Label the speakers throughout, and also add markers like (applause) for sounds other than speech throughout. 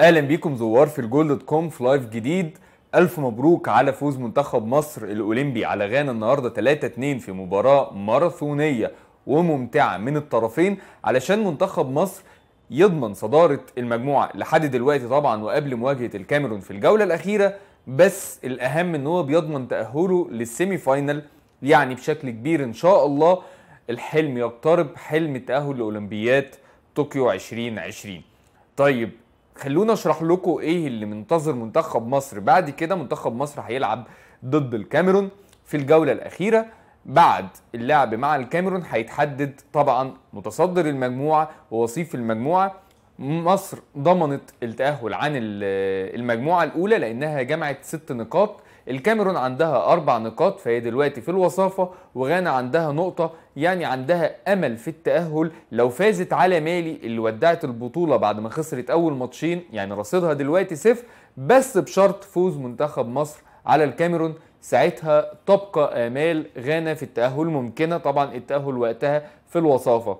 Speaker 1: اهلا بيكم زوار في الجول دوت كوم في لايف جديد الف مبروك على فوز منتخب مصر الاولمبي على غانا النهارده 3-2 في مباراه ماراثونيه وممتعه من الطرفين علشان منتخب مصر يضمن صداره المجموعه لحد دلوقتي طبعا وقبل مواجهه الكاميرون في الجوله الاخيره بس الاهم ان هو بيضمن تاهله للسيمي فاينل يعني بشكل كبير ان شاء الله الحلم يقترب حلم التاهل لاولمبياد طوكيو 2020 طيب خلونا اشرح لكم ايه اللي منتظر منتخب مصر بعد كده منتخب مصر هيلعب ضد الكاميرون في الجوله الاخيره بعد اللعب مع الكاميرون هيتحدد طبعا متصدر المجموعه ووصيف المجموعه مصر ضمنت التاهل عن المجموعه الاولى لانها جمعت ست نقاط الكاميرون عندها أربع نقاط فهي دلوقتي في الوصافة وغانا عندها نقطة يعني عندها أمل في التأهل لو فازت على مالي اللي ودعت البطولة بعد ما خسرت أول ماتشين يعني رصيدها دلوقتي صفر بس بشرط فوز منتخب مصر على الكاميرون ساعتها تبقى آمال غانا في التأهل ممكنة طبعا التأهل وقتها في الوصافة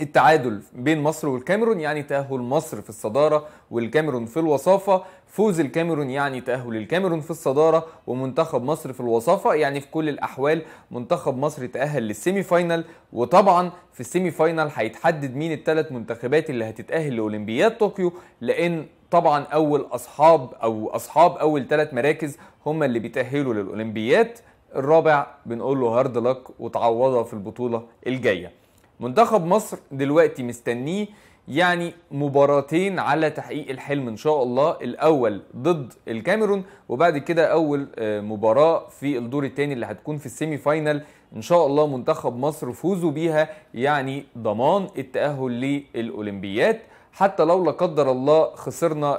Speaker 1: التعادل بين مصر والكاميرون يعني تأهل مصر في الصدارة والكاميرون في الوصافة فوز الكاميرون يعني تأهل الكاميرون في الصدارة ومنتخب مصر في الوصافة يعني في كل الأحوال منتخب مصر تأهل للسيمي فاينل وطبعا في السيمي فاينل هيتحدد مين الثلاث منتخبات اللي هتتأهل لأولمبياد طوكيو لأن طبعا أول أصحاب أو أصحاب أول ثلاث مراكز هم اللي بيتأهلوا للأولمبياد الرابع بنقول له هارد لك وتعوضها في البطولة الجاية منتخب مصر دلوقتي مستنيه يعني مباراتين على تحقيق الحلم ان شاء الله الاول ضد الكاميرون وبعد كده اول آه، مباراه في الدور الثاني اللي هتكون في السيمي فاينل ان شاء الله منتخب مصر فوزوا بيها يعني ضمان التاهل للاولمبيات حتى لو لا قدر الله خسرنا آه،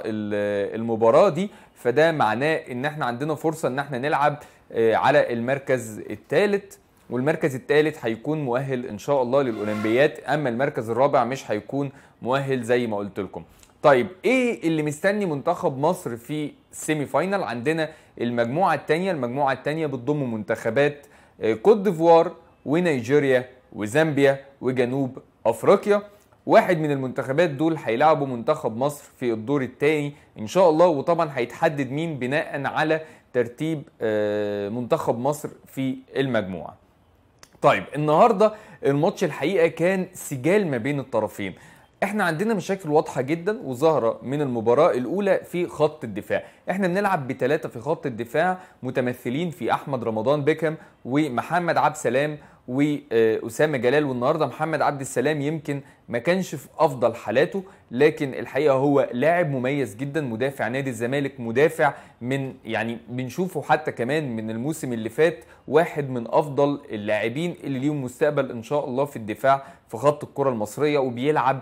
Speaker 1: المباراه دي فده معناه ان احنا عندنا فرصه ان احنا نلعب آه، على المركز الثالث والمركز الثالث هيكون مؤهل ان شاء الله للاولمبيات اما المركز الرابع مش هيكون مؤهل زي ما قلت لكم طيب ايه اللي مستني منتخب مصر في السيمي فاينال عندنا المجموعه الثانيه المجموعه الثانيه بتضم منتخبات كوت آه، ديفوار ونيجيريا وزامبيا وجنوب افريقيا واحد من المنتخبات دول هيلعبوا منتخب مصر في الدور الثاني ان شاء الله وطبعا هيتحدد مين بناء على ترتيب آه، منتخب مصر في المجموعه طيب النهارده الماتش الحقيقه كان سجال ما بين الطرفين احنا عندنا مشاكل واضحه جدا وظاهره من المباراه الاولى في خط الدفاع احنا بنلعب بثلاثه في خط الدفاع متمثلين في احمد رمضان بيكم ومحمد عبد سلام واسامه جلال والنهارده محمد عبد السلام يمكن ما كانش في افضل حالاته لكن الحقيقه هو لاعب مميز جدا مدافع نادي الزمالك مدافع من يعني بنشوفه حتى كمان من الموسم اللي فات واحد من افضل اللاعبين اللي ليهم مستقبل ان شاء الله في الدفاع في خط الكره المصريه وبيلعب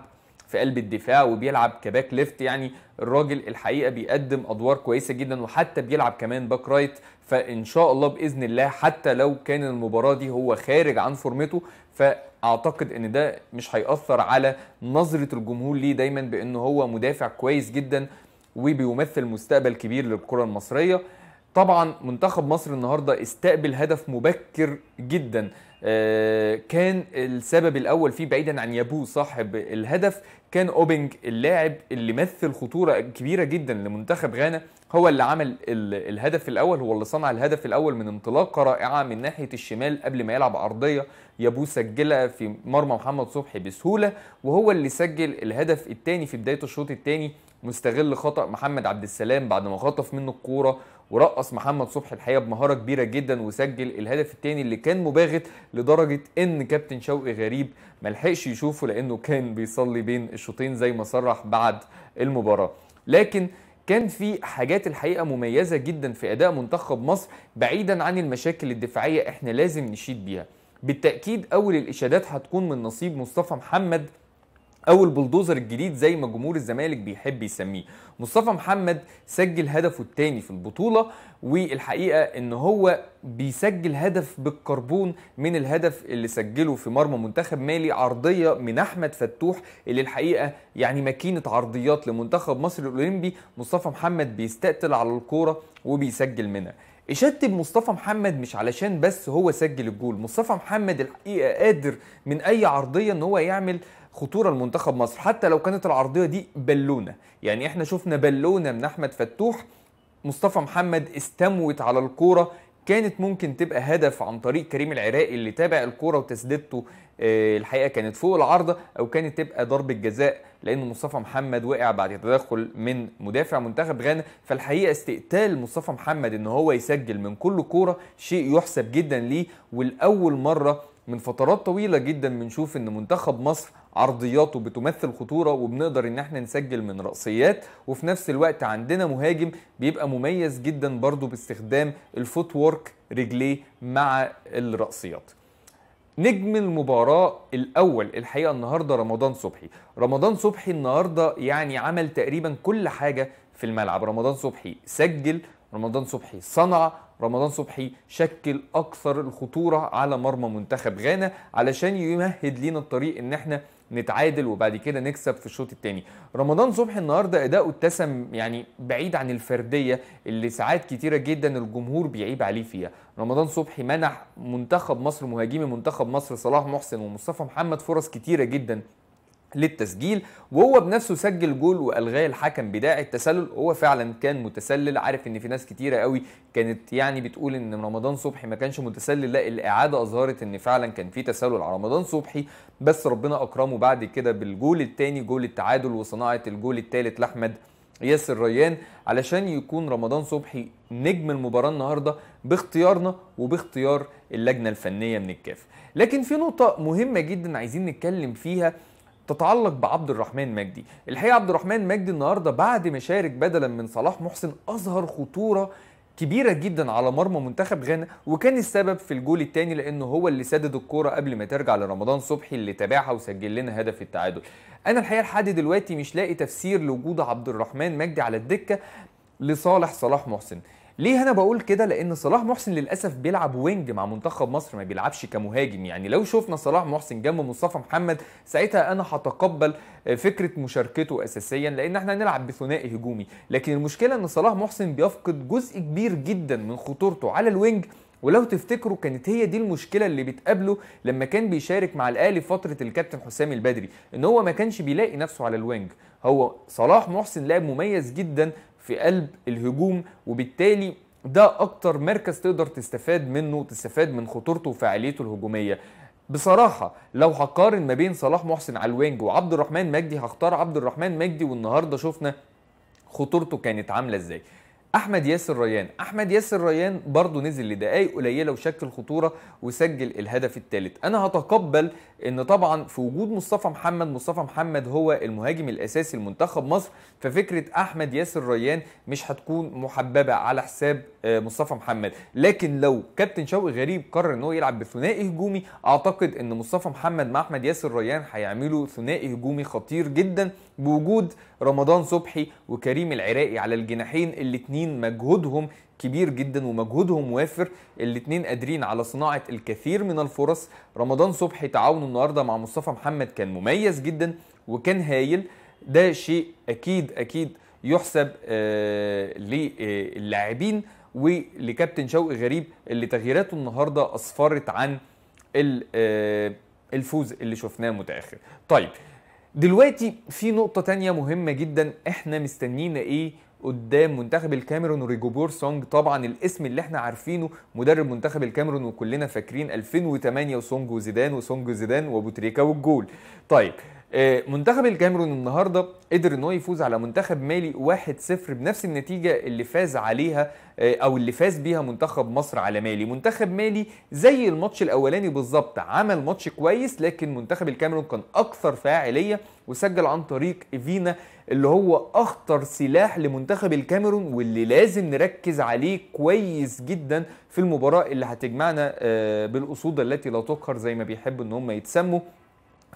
Speaker 1: في قلب الدفاع وبيلعب كباك ليفت يعني الراجل الحقيقه بيقدم ادوار كويسه جدا وحتى بيلعب كمان باك رايت فان شاء الله باذن الله حتى لو كان المباراه دي هو خارج عن فورمته فاعتقد ان ده مش هياثر على نظره الجمهور ليه دايما بانه هو مدافع كويس جدا وبيمثل مستقبل كبير للكره المصريه طبعا منتخب مصر النهارده استقبل هدف مبكر جدا آه، كان السبب الاول فيه بعيدا عن يابو صاحب الهدف كان اوبنج اللاعب اللي مثل خطوره كبيره جدا لمنتخب غانا هو اللي عمل الهدف الاول هو اللي صنع الهدف الاول من انطلاقه رائعه من ناحيه الشمال قبل ما يلعب عرضيه يابو سجلها في مرمى محمد صبحي بسهوله وهو اللي سجل الهدف الثاني في بدايه الشوط الثاني مستغل خطا محمد عبد السلام بعد ما خطف منه الكوره ورقص محمد صبحي الحقيقه بمهاره كبيره جدا وسجل الهدف الثاني اللي كان مباغت لدرجه ان كابتن شوقي غريب ما لحقش يشوفه لانه كان بيصلي بين الشوطين زي ما صرح بعد المباراه لكن كان في حاجات الحقيقه مميزه جدا في اداء منتخب مصر بعيدا عن المشاكل الدفاعيه احنا لازم نشيد بيها بالتاكيد اول الاشادات هتكون من نصيب مصطفى محمد او البلدوزر الجديد زي ما جمهور الزمالك بيحب يسميه مصطفى محمد سجل هدفه الثاني في البطوله والحقيقه ان هو بيسجل هدف بالكربون من الهدف اللي سجله في مرمى منتخب مالي عرضيه من احمد فتوح اللي الحقيقه يعني ماكينه عرضيات لمنتخب مصر الاولمبي مصطفى محمد بيستقتل على الكوره وبيسجل منها يشتم مصطفى محمد مش علشان بس هو سجل الجول مصطفى محمد الحقيقه قادر من اي عرضيه ان هو يعمل خطوره لمنتخب مصر حتى لو كانت العرضيه دي بالونه يعني احنا شفنا بالونه من احمد فتوح مصطفى محمد استموت على الكوره كانت ممكن تبقى هدف عن طريق كريم العراقي اللي تابع الكوره وتسديدته آه، الحقيقه كانت فوق العارضه او كانت تبقى ضربه جزاء لان مصطفى محمد وقع بعد تدخل من مدافع منتخب غانا فالحقيقه استقتال مصطفى محمد ان هو يسجل من كل كوره شيء يحسب جدا ليه ولاول مره من فترات طويله جدا بنشوف ان منتخب مصر عرضياته بتمثل خطوره وبنقدر ان احنا نسجل من راسيات وفي نفس الوقت عندنا مهاجم بيبقى مميز جدا برضو باستخدام الفوت وورك رجليه مع الراسيات نجم المباراة الأول الحقيقة النهاردة رمضان صبحي رمضان صبحي النهاردة يعني عمل تقريبا كل حاجة في الملعب رمضان صبحي سجل رمضان صبحي صنع رمضان صبحي شكل أكثر الخطورة على مرمى منتخب غانا علشان يمهد لينا الطريق إن احنا نتعادل وبعد كده نكسب في الشوط الثاني رمضان صبحي النهارده اداؤه اتسم يعني بعيد عن الفرديه اللي ساعات كتيره جدا الجمهور بيعيب عليه فيها رمضان صبحي منح منتخب مصر مهاجمي منتخب مصر صلاح محسن ومصطفى محمد فرص كتيره جدا للتسجيل وهو بنفسه سجل جول والغاه الحكم بداعي التسلل هو فعلا كان متسلل عارف ان في ناس كتيره قوي كانت يعني بتقول ان رمضان صبحي ما كانش متسلل لا الاعاده اظهرت ان فعلا كان في تسلل على رمضان صبحي بس ربنا اكرمه بعد كده بالجول الثاني جول التعادل وصناعه الجول الثالث لاحمد ياسر ريان علشان يكون رمضان صبحي نجم المباراة النهاردة باختيارنا وباختيار اللجنة الفنية من الكاف لكن في نقطة مهمة جدا عايزين نتكلم فيها تتعلق بعبد الرحمن مجدي الحقيقه عبد الرحمن مجدي النهارده بعد ما شارك بدلا من صلاح محسن اظهر خطوره كبيره جدا على مرمى منتخب غانا وكان السبب في الجول الثاني لانه هو اللي سدد الكوره قبل ما ترجع لرمضان صبحي اللي تابعها وسجل لنا هدف التعادل انا الحقيقه لحد دلوقتي مش لاقي تفسير لوجود عبد الرحمن مجدي على الدكه لصالح صلاح محسن ليه انا بقول كده لان صلاح محسن للاسف بيلعب وينج مع منتخب مصر ما بيلعبش كمهاجم يعني لو شفنا صلاح محسن جنب مصطفى محمد ساعتها انا هتقبل آه، فكره مشاركته اساسيا لان احنا هنلعب بثنائي هجومي لكن المشكله ان صلاح محسن بيفقد جزء كبير جدا من خطورته على الوينج ولو تفتكروا كانت هي دي المشكله اللي بتقابله لما كان بيشارك مع الاهلي فتره الكابتن حسام البدري ان هو ما كانش بيلاقي نفسه على الوينج هو صلاح محسن لاعب مميز جدا في قلب الهجوم وبالتالي ده اكتر مركز تقدر تستفاد منه وتستفاد من خطورته وفعاليته الهجوميه بصراحه لو هقارن ما بين صلاح محسن على الوينج وعبد الرحمن مجدي هختار عبد الرحمن مجدي والنهارده شفنا خطورته كانت عامله ازاي احمد ياسر ريان احمد ياسر ريان برضه نزل لدقائق قليله وشكل خطوره وسجل الهدف الثالث انا هتقبل ان طبعا في وجود مصطفى محمد مصطفى محمد هو المهاجم الاساسي لمنتخب مصر ففكره احمد ياسر ريان مش هتكون محببه على حساب آه، مصطفى محمد لكن لو كابتن شوقي غريب قرر ان هو يلعب بثنائي هجومي اعتقد ان مصطفى محمد مع احمد ياسر ريان هيعملوا ثنائي هجومي خطير جدا بوجود رمضان صبحي وكريم العراقي على الجناحين الاتنين مجهودهم كبير جدا ومجهودهم وافر الاتنين قادرين على صناعة الكثير من الفرص رمضان صبحي تعاونه النهاردة مع مصطفى محمد كان مميز جدا وكان هايل ده شيء أكيد أكيد يحسب آه، للاعبين ولكابتن شوقي غريب اللي تغييراته النهارده اصفرت عن آه، الفوز اللي شفناه متاخر. طيب دلوقتي في نقطة تانية مهمة جدا احنا مستنيين ايه قدام منتخب الكاميرون وريجوبور سونج طبعا الاسم اللي احنا عارفينه مدرب منتخب الكاميرون وكلنا فاكرين 2008 وسونج وزيدان وسونج وزيدان وبوتريكا والجول طيب آه، منتخب الكاميرون النهارده قدر ان هو يفوز على منتخب مالي 1-0 بنفس النتيجه اللي فاز عليها آه، او اللي فاز بيها منتخب مصر على مالي، منتخب مالي زي الماتش الاولاني بالظبط عمل ماتش كويس لكن منتخب الكاميرون كان اكثر فاعليه وسجل عن طريق فينا اللي هو اخطر سلاح لمنتخب الكاميرون واللي لازم نركز عليه كويس جدا في المباراه اللي هتجمعنا آه، بالاسود التي لا تقهر زي ما بيحبوا ان هم يتسموا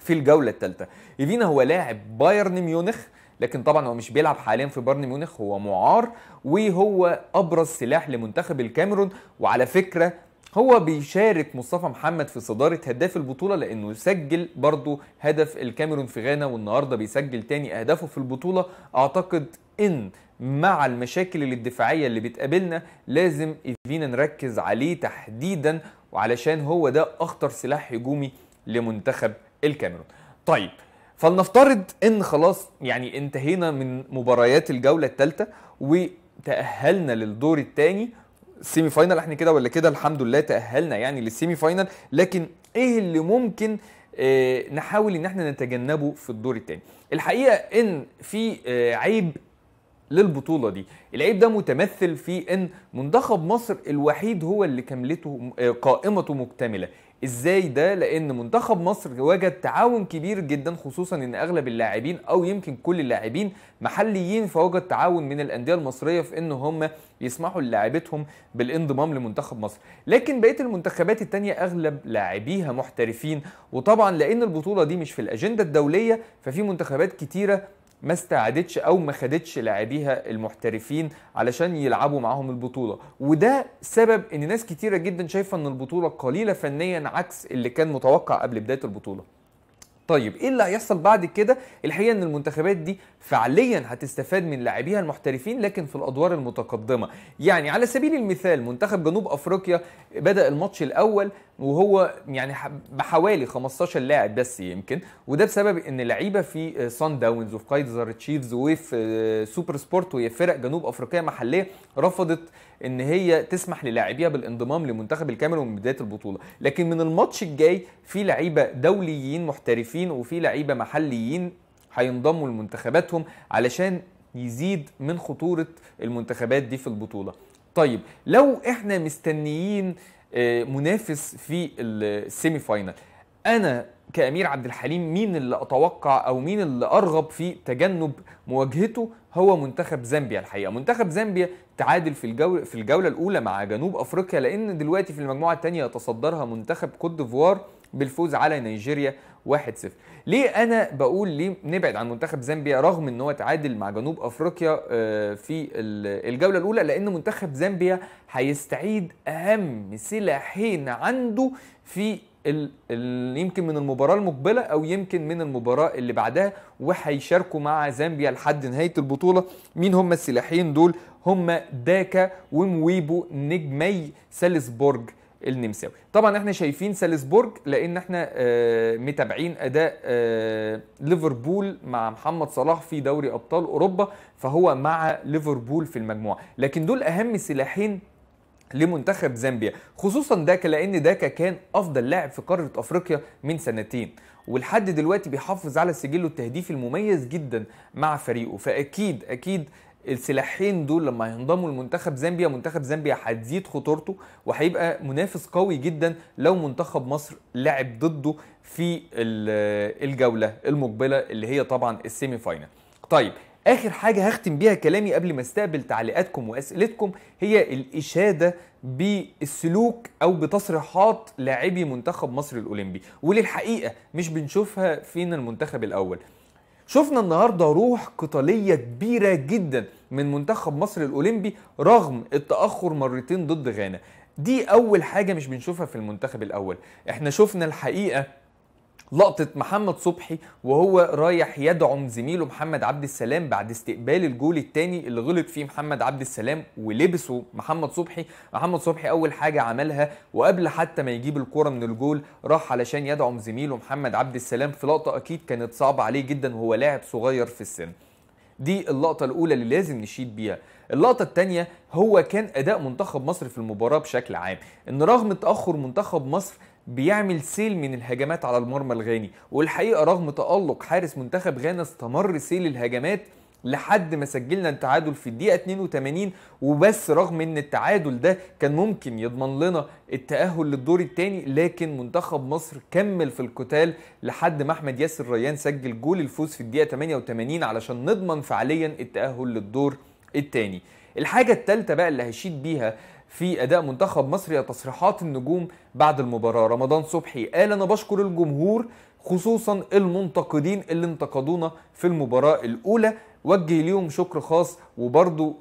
Speaker 1: في الجوله الثالثه ايفينا هو لاعب بايرن ميونخ لكن طبعا هو مش بيلعب حاليا في بايرن ميونخ هو معار وهو ابرز سلاح لمنتخب الكاميرون وعلى فكره هو بيشارك مصطفى محمد في صدارة هداف البطولة لأنه سجل برضه هدف الكاميرون في غانا والنهاردة بيسجل تاني أهدافه في البطولة أعتقد إن مع المشاكل الدفاعية اللي بتقابلنا لازم إيفينا نركز عليه تحديدا وعلشان هو ده أخطر سلاح هجومي لمنتخب الكاميرون طيب فلنفترض ان خلاص يعني انتهينا من مباريات الجوله الثالثه وتاهلنا للدور الثاني سيمي فاينل احنا كده ولا كده الحمد لله تاهلنا يعني للسيمي فاينل لكن ايه اللي ممكن آه، نحاول ان احنا نتجنبه في الدور الثاني الحقيقه ان في آه، عيب للبطوله دي العيب ده متمثل في ان منتخب مصر الوحيد هو اللي كاملته آه، قائمته مكتمله ازاي ده لان منتخب مصر وجد تعاون كبير جدا خصوصا ان اغلب اللاعبين او يمكن كل اللاعبين محليين فوجد تعاون من الانديه المصريه في ان هم يسمحوا للاعبتهم بالانضمام لمنتخب مصر لكن بقيه المنتخبات الثانيه اغلب لاعبيها محترفين وطبعا لان البطوله دي مش في الاجنده الدوليه ففي منتخبات كتيره ما استعادتش او ما خدتش لاعبيها المحترفين علشان يلعبوا معاهم البطوله وده سبب ان ناس كتيره جدا شايفه ان البطوله قليله فنيا عكس اللي كان متوقع قبل بدايه البطوله طيب ايه اللي هيحصل بعد كده الحقيقه ان المنتخبات دي فعليا هتستفاد من لاعبيها المحترفين لكن في الادوار المتقدمه يعني على سبيل المثال منتخب جنوب افريقيا بدا الماتش الاول وهو يعني بحوالي 15 لاعب بس يمكن وده بسبب ان لعيبه في سان آه، داونز وفي كايزر تشيفز وفي سوبر سبورت وهي فرق جنوب افريقيه محليه رفضت ان هي تسمح للاعبيها بالانضمام لمنتخب الكاميرون من بدايه البطوله لكن من الماتش الجاي في لعيبه دوليين محترفين وفي لعيبه محليين هينضموا لمنتخباتهم علشان يزيد من خطوره المنتخبات دي في البطوله طيب لو احنا مستنيين آه، منافس في السيمي فاينال انا كامير عبد الحليم مين اللي اتوقع او مين اللي ارغب في تجنب مواجهته هو منتخب زامبيا الحقيقه منتخب زامبيا تعادل في الجوله في الجوله الاولى مع جنوب افريقيا لان دلوقتي في المجموعه الثانيه يتصدرها منتخب كوت ديفوار بالفوز على نيجيريا 1-0 ليه انا بقول ليه نبعد عن منتخب زامبيا رغم ان هو تعادل مع جنوب افريقيا آه، في الجوله الاولى لان منتخب زامبيا هيستعيد اهم سلاحين عنده في يمكن من المباراة المقبلة أو يمكن من المباراة اللي بعدها وهيشاركوا مع زامبيا لحد نهاية البطولة مين هم السلاحين دول هم داكا ومويبو نجمي سالزبورج النمساوي طبعا احنا شايفين سالزبورج لان احنا آه، متابعين اداء آه، ليفربول مع محمد صلاح في دوري ابطال اوروبا فهو مع ليفربول في المجموعه لكن دول اهم سلاحين لمنتخب زامبيا خصوصا داكا لان داكا كان افضل لاعب في قاره افريقيا من سنتين ولحد دلوقتي بيحافظ على سجله التهديفي المميز جدا مع فريقه فاكيد اكيد السلاحين دول لما هينضموا لمنتخب زامبيا منتخب زامبيا هتزيد خطورته وهيبقى منافس قوي جدا لو منتخب مصر لعب ضده في الجوله المقبله اللي هي طبعا السيمي فاينل طيب اخر حاجه هختم بيها كلامي قبل ما استقبل تعليقاتكم واسئلتكم هي الاشاده بالسلوك او بتصريحات لاعبي منتخب مصر الاولمبي وللحقيقه مش بنشوفها فين المنتخب الاول شفنا النهارده روح قتاليه كبيره جدا من منتخب مصر الاولمبي رغم التاخر مرتين ضد غانا دي اول حاجه مش بنشوفها في المنتخب الاول احنا شفنا الحقيقه لقطة محمد صبحي وهو رايح يدعم زميله محمد عبد السلام بعد استقبال الجول الثاني اللي غلط فيه محمد عبد السلام ولبسه محمد صبحي محمد صبحي أول حاجة عملها وقبل حتى ما يجيب الكرة من الجول راح علشان يدعم زميله محمد عبد السلام في لقطة أكيد كانت صعبة عليه جدا وهو لاعب صغير في السن دي اللقطة الأولى اللي لازم نشيد بيها اللقطة الثانية هو كان أداء منتخب مصر في المباراة بشكل عام إن رغم تأخر منتخب مصر بيعمل سيل من الهجمات على المرمى الغاني والحقيقه رغم تالق حارس منتخب غانا استمر سيل الهجمات لحد ما سجلنا التعادل في الدقيقه 82 وبس رغم ان التعادل ده كان ممكن يضمن لنا التاهل للدور الثاني لكن منتخب مصر كمل في القتال لحد ما احمد ياسر ريان سجل جول الفوز في الدقيقه 88 علشان نضمن فعليا التاهل للدور الثاني الحاجه الثالثه بقى اللي هشيد بيها في اداء منتخب مصر هي تصريحات النجوم بعد المباراه رمضان صبحي قال انا بشكر الجمهور خصوصا المنتقدين اللي انتقدونا في المباراه الاولى وجه ليهم شكر خاص وبرضو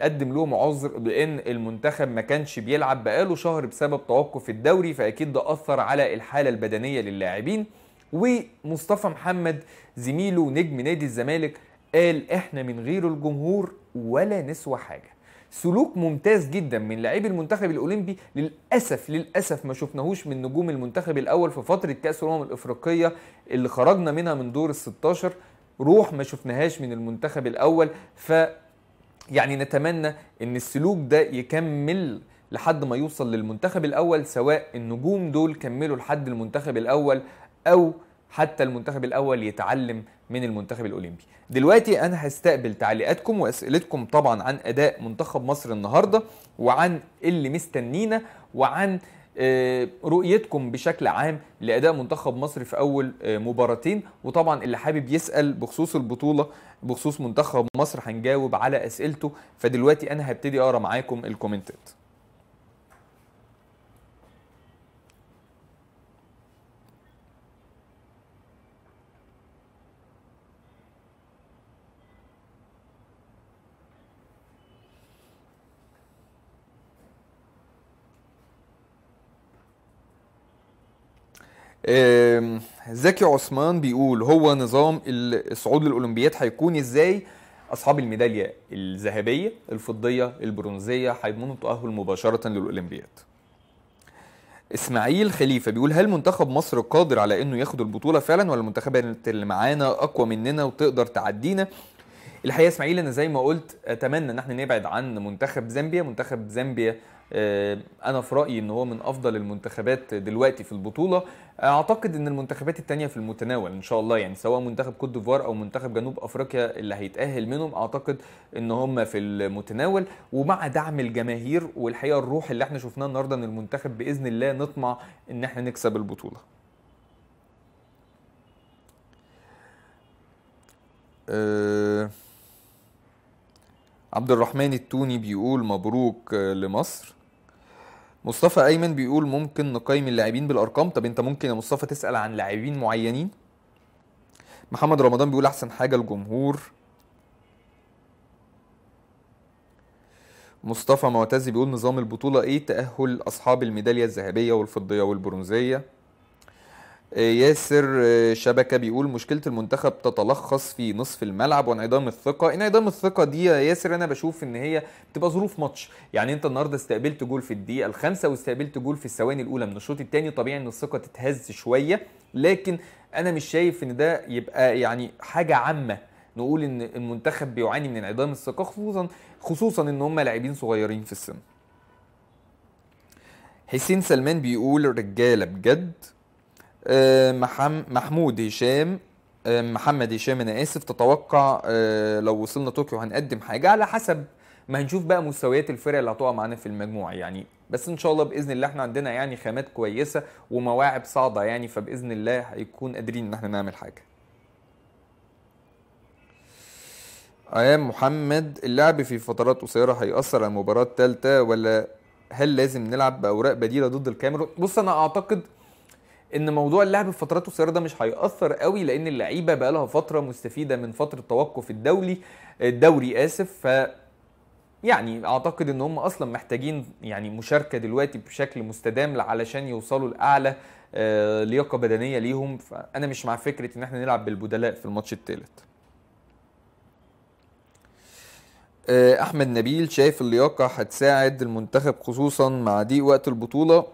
Speaker 1: قدم لهم عذر بان المنتخب ما كانش بيلعب بقاله شهر بسبب توقف الدوري فاكيد ده اثر على الحاله البدنيه للاعبين ومصطفى محمد زميله نجم نادي الزمالك قال احنا من غير الجمهور ولا نسوى حاجه سلوك ممتاز جدا من لاعبي المنتخب الاولمبي للاسف للاسف ما شفناهوش من نجوم المنتخب الاول في فتره كاس الامم الافريقيه اللي خرجنا منها من دور ال 16 روح ما شفناهاش من المنتخب الاول ف يعني نتمنى ان السلوك ده يكمل لحد ما يوصل للمنتخب الاول سواء النجوم دول كملوا لحد المنتخب الاول او حتى المنتخب الاول يتعلم من المنتخب الاولمبي دلوقتي انا هستقبل تعليقاتكم واسئلتكم طبعا عن اداء منتخب مصر النهارده وعن اللي مستنينا وعن آه، رؤيتكم بشكل عام لاداء منتخب مصر في اول آه، مباراتين وطبعا اللي حابب يسال بخصوص البطوله بخصوص منتخب مصر هنجاوب على اسئلته فدلوقتي انا هبتدي اقرا معاكم الكومنتات زكي عثمان بيقول هو نظام الصعود للاولمبياد هيكون ازاي اصحاب الميداليه الذهبيه الفضيه البرونزيه هيضمنوا التاهل مباشره للاولمبياد اسماعيل خليفه بيقول هل منتخب مصر قادر على انه ياخد البطوله فعلا ولا المنتخبات اللي معانا اقوى مننا وتقدر تعدينا الحقيقه اسماعيل انا زي ما قلت اتمنى ان احنا نبعد عن منتخب زامبيا منتخب زامبيا آه، انا في رايي ان هو من افضل المنتخبات دلوقتي في البطوله اعتقد ان المنتخبات الثانيه في المتناول ان شاء الله يعني سواء منتخب كوت ديفوار او منتخب جنوب افريقيا اللي هيتاهل منهم اعتقد ان هم في المتناول ومع دعم الجماهير والحقيقه الروح اللي احنا شفناها النهارده من المنتخب باذن الله نطمع ان احنا نكسب البطوله آه، عبد الرحمن التوني بيقول مبروك آه، لمصر مصطفى ايمن بيقول ممكن نقيم اللاعبين بالارقام طب انت ممكن يا مصطفى تسال عن لاعبين معينين محمد رمضان بيقول احسن حاجه الجمهور مصطفى معتز بيقول نظام البطوله ايه تاهل اصحاب الميداليه الذهبيه والفضيه والبرونزيه ياسر آه، شبكه بيقول مشكله المنتخب تتلخص في نصف الملعب وانعدام الثقه انعدام الثقه دي يا ياسر انا بشوف ان هي بتبقى ظروف ماتش يعني انت النهارده استقبلت جول في الدقيقه الخامسه واستقبلت جول في الثواني الاولى من الشوط الثاني طبيعي ان الثقه تتهز شويه لكن انا مش شايف ان ده يبقى يعني حاجه عامه نقول ان المنتخب بيعاني من انعدام الثقه خصوصا خصوصا ان هم لاعبين صغيرين في السن حسين سلمان بيقول رجاله بجد آه، محمود هشام آه، محمد هشام انا اسف تتوقع آه، لو وصلنا طوكيو هنقدم حاجه على حسب ما هنشوف بقى مستويات الفرق اللي هتقع معانا في المجموعه يعني بس ان شاء الله باذن الله احنا عندنا يعني خامات كويسه ومواعب صعبه يعني فباذن الله هيكون قادرين ان احنا نعمل حاجه ايام محمد اللعب في فترات قصيره هيأثر على المباراه الثالثه ولا هل لازم نلعب باوراق بديله ضد الكاميرون بص انا اعتقد ان موضوع اللعب في فترات قصيره ده مش هيأثر قوي لان اللعيبه بقى لها فتره مستفيده من فتره توقف الدولي الدوري اسف ف يعني اعتقد ان هم اصلا محتاجين يعني مشاركه دلوقتي بشكل مستدام علشان يوصلوا لاعلى آه، لياقه بدنيه ليهم فانا مش مع فكره ان احنا نلعب بالبدلاء في الماتش الثالث آه، احمد نبيل شايف اللياقه هتساعد المنتخب خصوصا مع ضيق وقت البطوله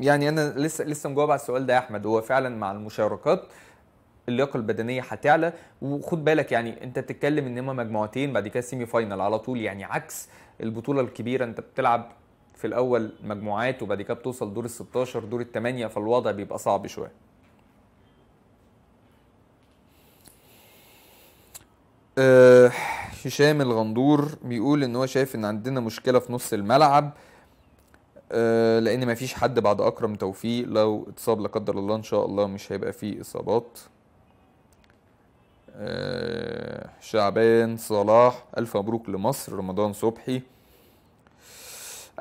Speaker 1: يعني انا لسه لسه مجاوب على السؤال ده يا احمد هو فعلا مع المشاركات اللياقه البدنيه هتعلى وخد بالك يعني انت بتتكلم ان هما مجموعتين بعد كده سيمي فاينل على طول يعني عكس البطوله الكبيره انت بتلعب في الاول مجموعات وبعد كده بتوصل دور ال 16 دور الثمانيه فالوضع بيبقى صعب شويه أه هشام الغندور بيقول ان هو شايف ان عندنا مشكله في نص الملعب آه، لان ما فيش حد بعد اكرم توفيق لو اتصاب لا قدر الله ان شاء الله مش هيبقى فيه اصابات آه، شعبان صلاح الف مبروك لمصر رمضان صبحي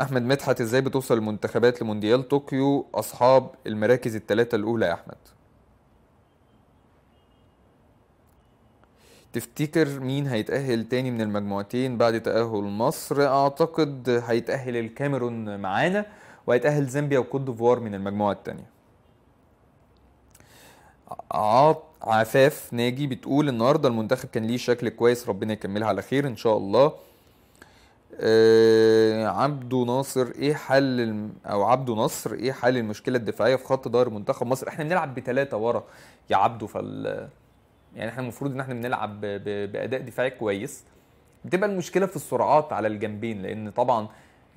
Speaker 1: احمد مدحت ازاي بتوصل المنتخبات لمونديال طوكيو اصحاب المراكز الثلاثه الاولى يا احمد تفتكر مين هيتأهل تاني من المجموعتين بعد تأهل مصر أعتقد هيتأهل الكاميرون معانا وهيتأهل زامبيا وكوت ديفوار من المجموعة التانية عفاف ناجي بتقول النهارده المنتخب كان ليه شكل كويس ربنا يكملها على خير ان شاء الله آه عبدو ناصر ايه حل الم... او عبدو نصر ايه حل المشكله الدفاعيه في خط ظهر منتخب مصر احنا بنلعب بثلاثه ورا يا عبدو فال يعني احنا المفروض ان احنا بنلعب باداء دفاعي كويس بتبقى المشكله في السرعات على الجنبين لان طبعا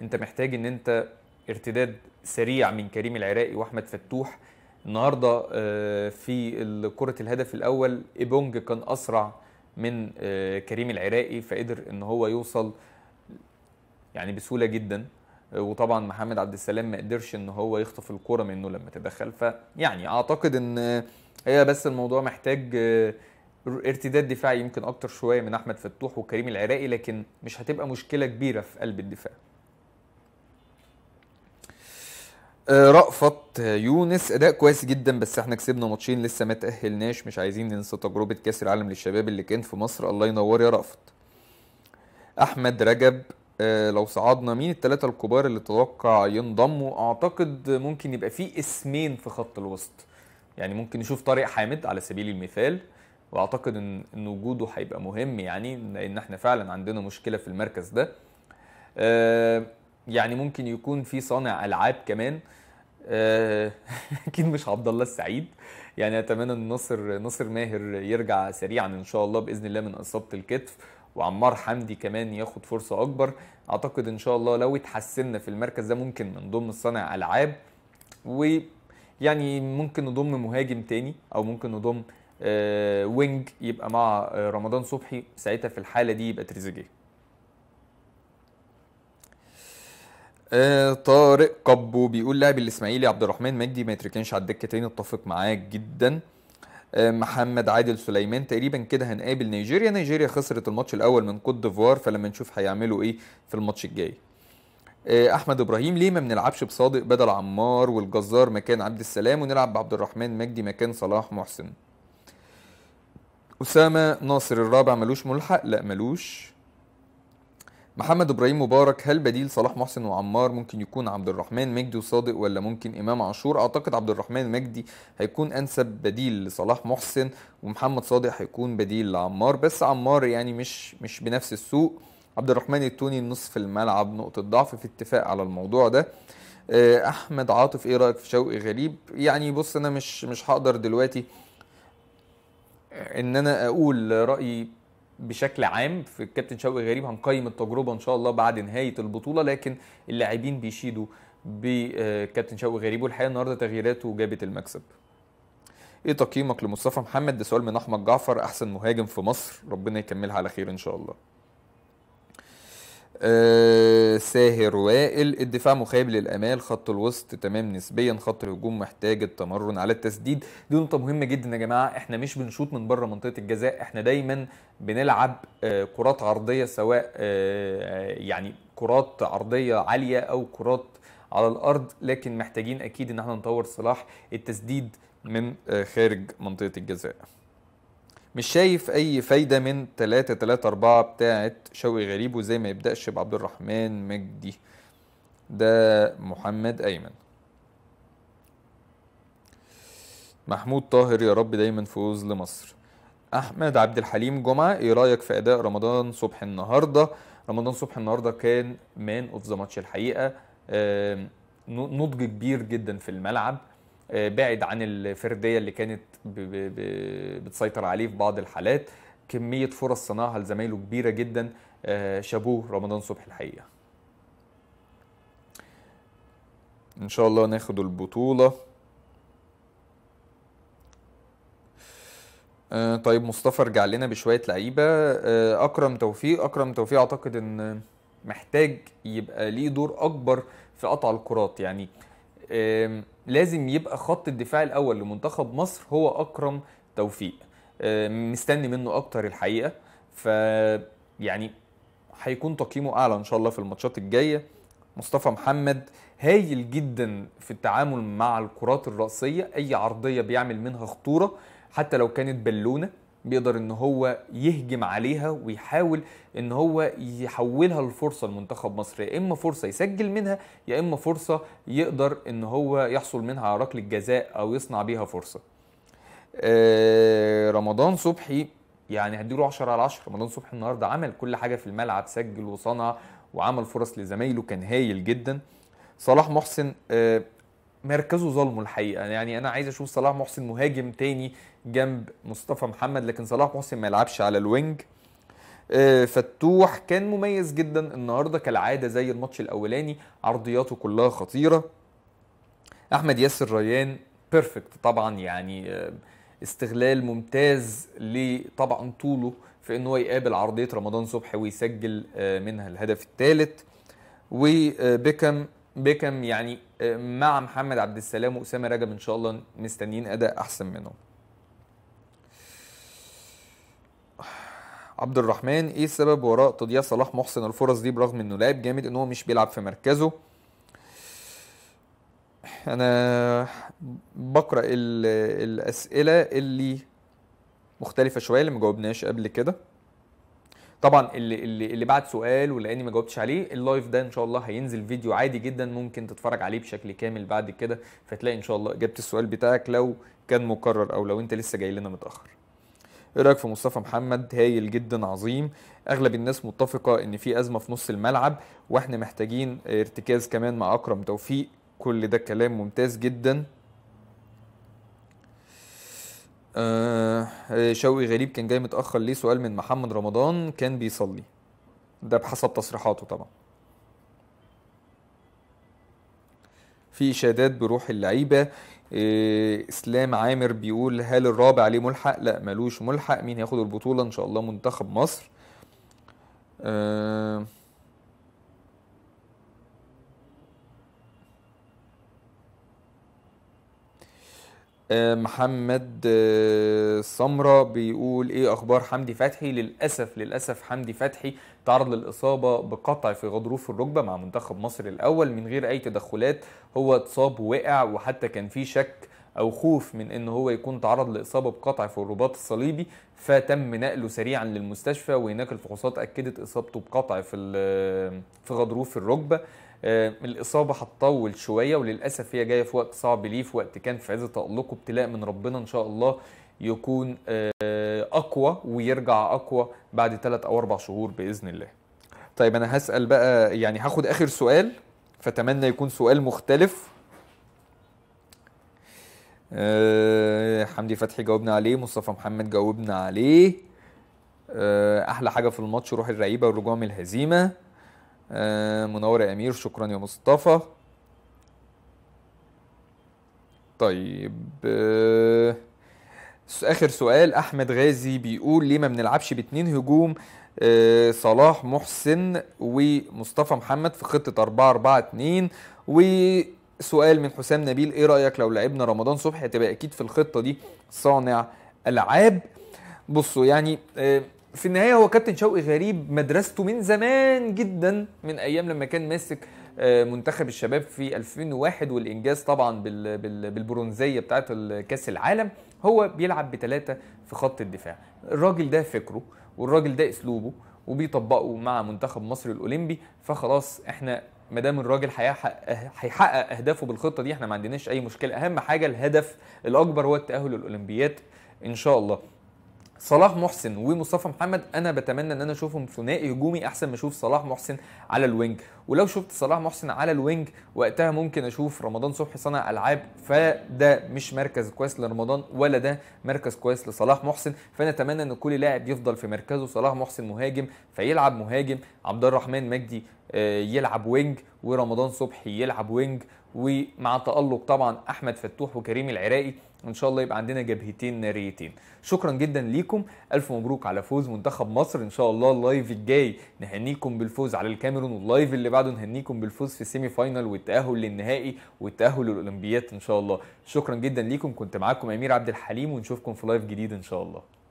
Speaker 1: انت محتاج ان انت ارتداد سريع من كريم العراقي واحمد فتوح النهارده آه، في كره الهدف الاول ايبونج كان اسرع من آه، كريم العراقي فقدر ان هو يوصل يعني بسهوله جدا آه، وطبعا محمد عبد السلام ما قدرش ان هو يخطف الكره منه لما تدخل فيعني اعتقد ان هي بس الموضوع محتاج آه، ارتداد دفاعي يمكن اكتر شويه من احمد فتوح وكريم العراقي لكن مش هتبقى مشكله كبيره في قلب الدفاع آه، رأفت آه، يونس اداء كويس جدا بس احنا كسبنا ماتشين لسه ما تاهلناش مش عايزين ننسى تجربه كاس العالم للشباب اللي كان في مصر الله ينور يا رأفت احمد رجب لو صعدنا مين الثلاثه الكبار اللي تتوقع ينضموا اعتقد ممكن يبقى في اسمين في خط الوسط يعني ممكن نشوف طارق حامد على سبيل المثال واعتقد ان ان وجوده هيبقى مهم يعني لان احنا فعلا عندنا مشكله في المركز ده آه، يعني ممكن يكون في صانع العاب كمان آه، (laughs) اكيد مش عبد الله السعيد يعني اتمنى ان ناصر ناصر ماهر يرجع سريعا ان شاء الله باذن الله من اصابه الكتف وعمار حمدي كمان ياخد فرصه اكبر اعتقد ان شاء الله لو اتحسنا في المركز ده ممكن من ضمن صانع العاب و يعني ممكن نضم مهاجم تاني او ممكن نضم آه وينج يبقى مع آه، رمضان صبحي ساعتها في الحاله دي يبقى تريزيجيه آه طارق قبو بيقول لاعب الاسماعيلي عبد الرحمن مجدي ما يتركنش على الدكه تاني اتفق معاه جدا آه، محمد عادل سليمان تقريبا كده هنقابل نيجيريا نيجيريا خسرت الماتش الاول من كوت ديفوار فلما نشوف هيعملوا ايه في الماتش الجاي آه، احمد ابراهيم ليه ما بنلعبش بصادق بدل عمار والجزار مكان عبد السلام ونلعب بعبد الرحمن مجدي مكان صلاح محسن اسامه ناصر الرابع ملوش ملحق لا ملوش محمد ابراهيم مبارك هل بديل صلاح محسن وعمار ممكن يكون عبد الرحمن مجدي وصادق ولا ممكن امام عاشور اعتقد عبد الرحمن مجدي هيكون انسب بديل لصلاح محسن ومحمد صادق هيكون بديل لعمار بس عمار يعني مش مش بنفس السوق عبد الرحمن التوني نصف الملعب نقطة ضعف في اتفاق على الموضوع ده آه، احمد عاطف ايه رايك في شوقي غريب يعني بص انا مش مش هقدر دلوقتي آه، ان انا اقول رايي بشكل عام في الكابتن شوقي غريب هنقيم التجربه ان شاء الله بعد نهايه البطوله لكن اللاعبين بيشيدوا بكابتن آه، شوقي غريب والحقيقه النهارده تغييراته جابت المكسب ايه تقييمك لمصطفى محمد ده سؤال من احمد جعفر احسن مهاجم في مصر ربنا يكملها على خير ان شاء الله آه، ساهر وائل الدفاع مخيب للامال خط الوسط تمام نسبيا خط الهجوم محتاج التمرن على التسديد دي نقطه مهمه جدا يا جماعه احنا مش بنشوط من بره منطقه الجزاء احنا دايما بنلعب آه، كرات عرضيه سواء آه، يعني كرات عرضيه عاليه او كرات على الارض لكن محتاجين اكيد ان احنا نطور صلاح التسديد من خارج منطقه الجزاء مش شايف اي فايده من 3 3 4 بتاعه شوقي غريب وزي ما يبداش بعبد الرحمن مجدي ده محمد ايمن محمود طاهر يا رب دايما فوز لمصر احمد عبد الحليم جمعه ايه رايك في اداء رمضان صبح النهارده رمضان صبح النهارده كان مان اوف ذا ماتش الحقيقه نضج كبير جدا في الملعب بعد عن الفرديه اللي كانت بتسيطر عليه في بعض الحالات كميه فرص صنعها لزمايله كبيره جدا آه، شابوه رمضان صبحي الحقيقه ان شاء الله ناخد البطوله آه، طيب مصطفى رجع لنا بشويه لعيبه آه، اكرم توفيق اكرم توفيق اعتقد ان محتاج يبقى ليه دور اكبر في قطع الكرات يعني لازم يبقى خط الدفاع الاول لمنتخب مصر هو اكرم توفيق آه، مستني منه اكتر الحقيقه ف يعني هيكون تقييمه اعلى ان شاء الله في الماتشات الجايه مصطفى محمد هايل جدا في التعامل مع الكرات الرأسية أي عرضية بيعمل منها خطورة حتى لو كانت بالونة بيقدر ان هو يهجم عليها ويحاول ان هو يحولها لفرصه لمنتخب مصر يا اما فرصه يسجل منها يا اما فرصه يقدر ان هو يحصل منها على ركله جزاء او يصنع بيها فرصه. آه رمضان صبحي يعني هديله 10 على 10 رمضان صبحي النهارده عمل كل حاجه في الملعب سجل وصنع وعمل فرص لزمايله كان هايل جدا. صلاح محسن آه مركزه ظلمه الحقيقه يعني انا عايز اشوف صلاح محسن مهاجم تاني جنب مصطفى محمد لكن صلاح محسن ما يلعبش على الوينج آه، فتوح كان مميز جدا النهارده كالعاده زي الماتش الاولاني عرضياته كلها خطيره احمد ياسر ريان بيرفكت طبعا يعني آه، استغلال ممتاز لطبعا طوله في ان هو يقابل عرضيه رمضان صبحي ويسجل آه، منها الهدف الثالث وبيكم بيكم يعني مع محمد عبد السلام واسامه رجب ان شاء الله مستنيين اداء احسن منهم عبد الرحمن ايه السبب وراء تضييع صلاح محسن الفرص دي برغم انه لاعب جامد ان هو مش بيلعب في مركزه انا بقرا الاسئله اللي مختلفه شويه اللي ما جاوبناش قبل كده طبعا اللي اللي اللي بعت سؤال ولاني ما جاوبتش عليه اللايف ده ان شاء الله هينزل فيديو عادي جدا ممكن تتفرج عليه بشكل كامل بعد كده فتلاقي ان شاء الله اجابه السؤال بتاعك لو كان مكرر او لو انت لسه جاي لنا متاخر ايه رايك في مصطفى محمد هايل جدا عظيم اغلب الناس متفقه ان في ازمه في نص الملعب واحنا محتاجين ارتكاز كمان مع اكرم توفيق كل ده كلام ممتاز جدا آه, آه، شوقي غريب كان جاي متاخر ليه سؤال من محمد رمضان كان بيصلي ده بحسب تصريحاته طبعا في اشادات بروح اللعيبه إيه، اسلام عامر بيقول هل الرابع عليه ملحق لا ملوش ملحق مين هياخد البطوله ان شاء الله منتخب مصر أه آه، محمد آه، سمرة بيقول ايه اخبار حمدي فتحي للاسف للاسف حمدي فتحي تعرض للاصابه بقطع في غضروف الركبه مع منتخب مصر الاول من غير اي تدخلات هو اتصاب ووقع وحتى كان في شك او خوف من ان هو يكون تعرض لاصابه بقطع في الرباط الصليبي فتم نقله سريعا للمستشفى وهناك الفحوصات اكدت اصابته بقطع في آه، في غضروف الركبه آه، الاصابه هتطول شويه وللاسف هي جايه في وقت صعب ليه في وقت كان في عز تالقه ابتلاء من ربنا ان شاء الله يكون آه، اقوى ويرجع اقوى بعد ثلاث او اربع شهور باذن الله. طيب انا هسال بقى يعني هاخد اخر سؤال فاتمنى يكون سؤال مختلف آه، حمدي فتحي جاوبنا عليه مصطفى محمد جاوبنا عليه احلى حاجه في الماتش روح الرعيبه والرجوع من الهزيمه آه، منور يا امير شكرا يا مصطفى طيب آه، اخر سؤال احمد غازي بيقول ليه ما بنلعبش باتنين هجوم آه، صلاح محسن ومصطفى محمد في خطه 4 4 2 وسؤال من حسام نبيل ايه رايك لو لعبنا رمضان صبحي هتبقى اكيد في الخطه دي صانع العاب بصوا يعني في النهايه هو كابتن شوقي غريب مدرسته من زمان جدا من ايام لما كان ماسك آه، منتخب الشباب في 2001 والانجاز طبعا بالبرونزيه بتاعه كاس العالم هو بيلعب بثلاثه في خط الدفاع الراجل ده فكره والراجل ده اسلوبه وبيطبقه مع منتخب مصر الاولمبي فخلاص احنا ما دام الراجل هيحقق اهدافه بالخطه دي احنا ما عندناش اي مشكله اهم حاجه الهدف الاكبر هو التاهل للاولمبيات ان شاء الله صلاح محسن ومصطفى محمد انا بتمنى ان انا اشوفهم ثنائي هجومي احسن ما اشوف صلاح محسن على الوينج ولو شفت صلاح محسن على الوينج وقتها ممكن اشوف رمضان صبحي صانع العاب فده مش مركز كويس لرمضان ولا ده مركز كويس لصلاح محسن فنتمنى ان كل لاعب يفضل في مركزه صلاح محسن مهاجم فيلعب مهاجم عبد الرحمن مجدي آه، يلعب وينج ورمضان صبحي يلعب وينج ومع تألق طبعا احمد فتوح وكريم العراقي وان شاء الله يبقى عندنا جبهتين ناريتين شكرا جدا ليكم الف مبروك على فوز منتخب مصر ان شاء الله اللايف الجاي نهنيكم بالفوز على الكاميرون واللايف اللي بعده نهنيكم بالفوز في السيمي فاينال والتاهل للنهائي والتاهل للاولمبياد ان شاء الله شكرا جدا ليكم كنت معاكم امير عبد الحليم ونشوفكم في لايف جديد ان شاء الله